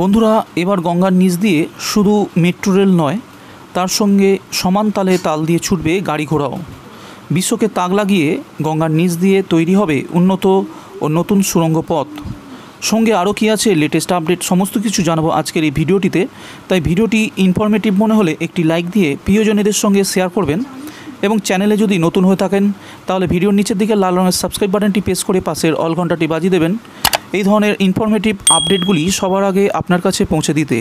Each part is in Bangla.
বন্ধুরা এবার গঙ্গার নিচ দিয়ে শুধু মেট্রো রেল নয় তার সঙ্গে সমান তালে তাল দিয়ে ছুটবে গাড়ি ঘোড়াও বিশ্বকে তাক লাগিয়ে গঙ্গার নিচ দিয়ে তৈরি হবে উন্নত ও নতুন সুরঙ্গ পথ সঙ্গে আরও কী আছে লেটেস্ট আপডেট সমস্ত কিছু জানাবো আজকের এই ভিডিওটিতে তাই ভিডিওটি ইনফরমেটিভ মনে হলে একটি লাইক দিয়ে প্রিয়জনেদের সঙ্গে শেয়ার করবেন এবং চ্যানেলে যদি নতুন হয়ে থাকেন তাহলে ভিডিওর নিচের দিকে লাল রঙের সাবস্ক্রাইব বাটনটি প্রেস করে পাশের অল ঘন্টাটি বাজিয়ে দেবেন এই ধরনের ইনফরমেটিভ আপডেটগুলি সবার আগে আপনার কাছে পৌঁছে দিতে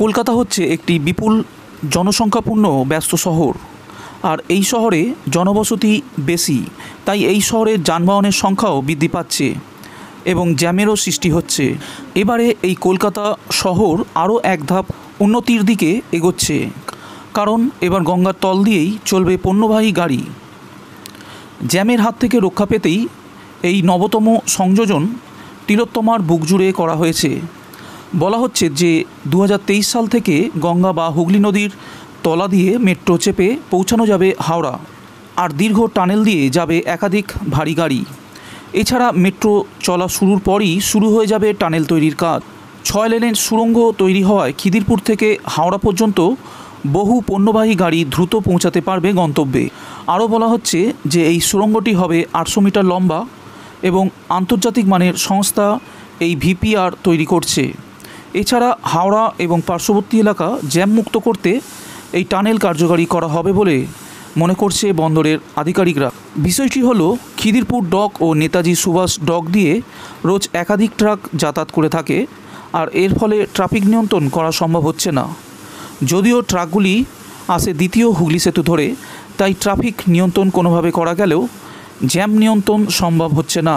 কলকাতা হচ্ছে একটি বিপুল জনসংখ্যাপূর্ণ ব্যস্ত শহর আর এই শহরে জনবসতি বেশি তাই এই শহরে যানবাহনের সংখ্যাও বৃদ্ধি পাচ্ছে এবং জ্যামেরও সৃষ্টি হচ্ছে এবারে এই কলকাতা শহর আরও এক ধাপ উন্নতির দিকে এগোচ্ছে কারণ এবার গঙ্গার তল দিয়েই চলবে পণ্যবাহী গাড়ি জ্যামের হাত থেকে রক্ষা পেতেই এই নবতম সংযোজন তিলোত্তমার বুক জুড়ে করা হয়েছে বলা হচ্ছে যে দু সাল থেকে গঙ্গা বা হুগলি নদীর তলা দিয়ে মেট্রো চেপে পৌঁছানো যাবে হাওড়া আর দীর্ঘ টানেল দিয়ে যাবে একাধিক ভারী গাড়ি এছাড়া মেট্রো চলা শুরুর পরই শুরু হয়ে যাবে টানেল তৈরির কাজ ছয় লেনের সুড়ঙ্গ তৈরি হওয়ায় খিদিরপুর থেকে হাওড়া পর্যন্ত বহু পণ্যবাহী গাড়ি দ্রুত পৌঁছাতে পারবে গন্তব্যে আরও বলা হচ্ছে যে এই সুড়ঙ্গটি হবে আটশো মিটার লম্বা এবং আন্তর্জাতিক মানের সংস্থা এই ভিপিআর তৈরি করছে এছাড়া হাওড়া এবং পার্শ্ববর্তী এলাকা জ্যাম মুক্ত করতে এই টানেল কার্যকারী করা হবে বলে মনে করছে বন্দরের আধিকারিকরা বিষয়টি হলো খিদিরপুর ডক ও নেতাজি সুভাষ ডক দিয়ে রোজ একাধিক ট্রাক যাতায়াত করে থাকে আর এর ফলে ট্রাফিক নিয়ন্ত্রণ করা সম্ভব হচ্ছে না যদিও ট্রাকগুলি আসে দ্বিতীয় হুগলি সেতু ধরে তাই ট্রাফিক নিয়ন্ত্রণ কোনোভাবে করা গেলেও জ্যাম নিয়ন্ত্রণ সম্ভব হচ্ছে না